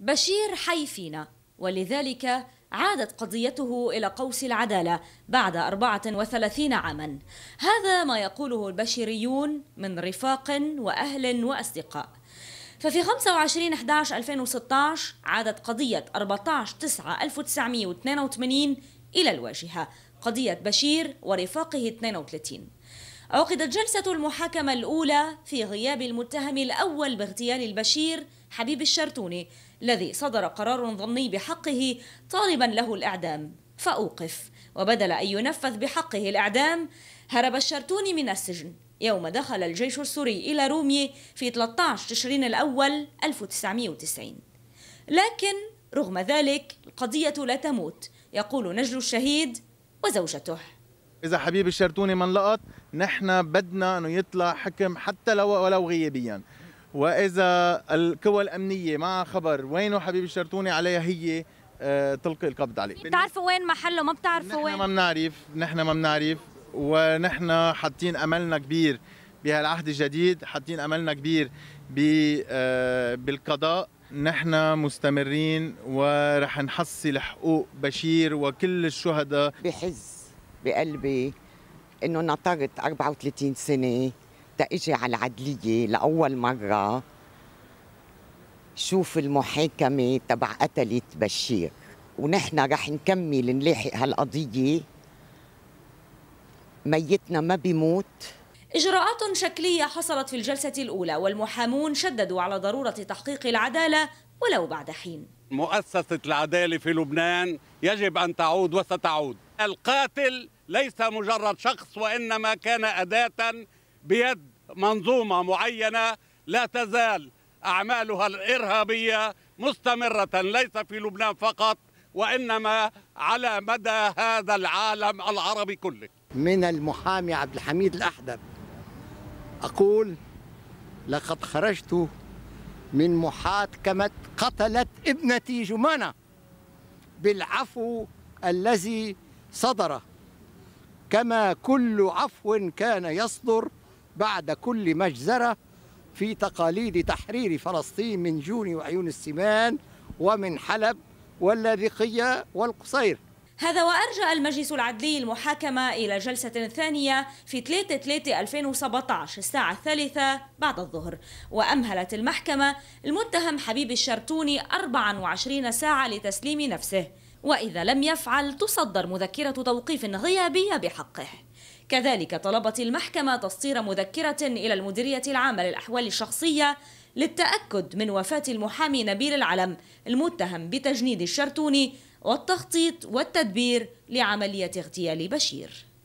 بشير حي فينا ولذلك عادت قضيته إلى قوس العدالة بعد 34 عاما هذا ما يقوله البشريون من رفاق وأهل وأصدقاء ففي 25 11 2016 عادت قضية 14 9 1982 إلى الواجهة قضية بشير ورفاقه 32 عقدت جلسة المحاكمة الأولى في غياب المتهم الأول باغتيال البشير حبيب الشرتوني الذي صدر قرار ظني بحقه طالبا له الإعدام فأوقف وبدل أن ينفذ بحقه الإعدام هرب الشرتوني من السجن يوم دخل الجيش السوري إلى رومية في 13 تشرين الأول 1990 لكن رغم ذلك القضية لا تموت يقول نجل الشهيد وزوجته اذا حبيب الشرتوني ما انلقط نحن بدنا انه يطلع حكم حتى لو ولو غيابيا واذا القوى الامنيه مع خبر وينه حبيب الشرتوني عليها هي آه، تلقي القبض عليه بتعرفوا وين محله ما بتعرفوا وين نحن ما بنعرف نحن ما بنعرف ونحن حاطين املنا كبير بهالعهد الجديد حاطين املنا كبير آه، بالقضاء نحن مستمرين ورح نحصل حقوق بشير وكل الشهداء بحز بقلبي انه نطرت 34 سنه تأجي على العدلية لأول مرة شوف المحاكمة تبع قتلة بشير ونحن رح نكمل نلاحق هالقضية ميتنا ما بيموت إجراءات شكلية حصلت في الجلسة الأولى والمحامون شددوا على ضرورة تحقيق العدالة ولو بعد حين مؤسسة العدالة في لبنان يجب أن تعود وستعود القاتل ليس مجرد شخص وإنما كان أداة بيد منظومة معينة لا تزال أعمالها الإرهابية مستمرة ليس في لبنان فقط وإنما على مدى هذا العالم العربي كله من المحامي عبد الحميد الأحدب أقول لقد خرجت من محاكمة قتلت ابنتي جمانة بالعفو الذي صدر كما كل عفو كان يصدر بعد كل مجزرة في تقاليد تحرير فلسطين من جون وعيون السمان ومن حلب واللاذقية والقصير هذا وأرجأ المجلس العدلي المحاكمة إلى جلسة ثانية في 3/3/2017 الساعة الثالثة بعد الظهر وأمهلت المحكمة المتهم حبيب الشرتوني 24 ساعة لتسليم نفسه وإذا لم يفعل تصدر مذكرة توقيف غيابية بحقه كذلك طلبت المحكمة تصدير مذكرة إلى المديرية العامة للأحوال الشخصية للتأكد من وفاة المحامي نبيل العلم المتهم بتجنيد الشرتوني والتخطيط والتدبير لعملية اغتيال بشير